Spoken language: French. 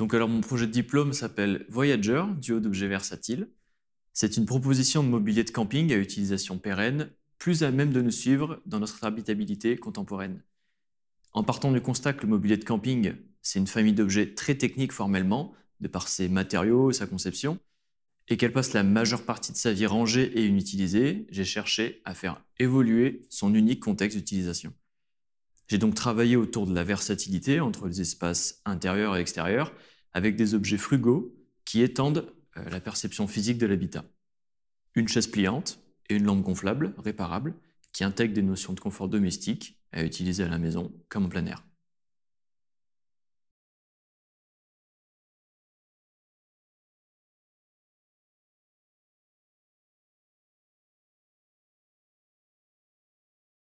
Donc alors mon projet de diplôme s'appelle Voyager, duo d'objets versatiles. C'est une proposition de mobilier de camping à utilisation pérenne, plus à même de nous suivre dans notre habitabilité contemporaine. En partant du constat que le mobilier de camping, c'est une famille d'objets très techniques formellement, de par ses matériaux, et sa conception, et qu'elle passe la majeure partie de sa vie rangée et inutilisée, j'ai cherché à faire évoluer son unique contexte d'utilisation. J'ai donc travaillé autour de la versatilité entre les espaces intérieurs et extérieurs avec des objets frugaux qui étendent euh, la perception physique de l'habitat. Une chaise pliante et une lampe gonflable, réparable, qui intègrent des notions de confort domestique à utiliser à la maison comme en plein air.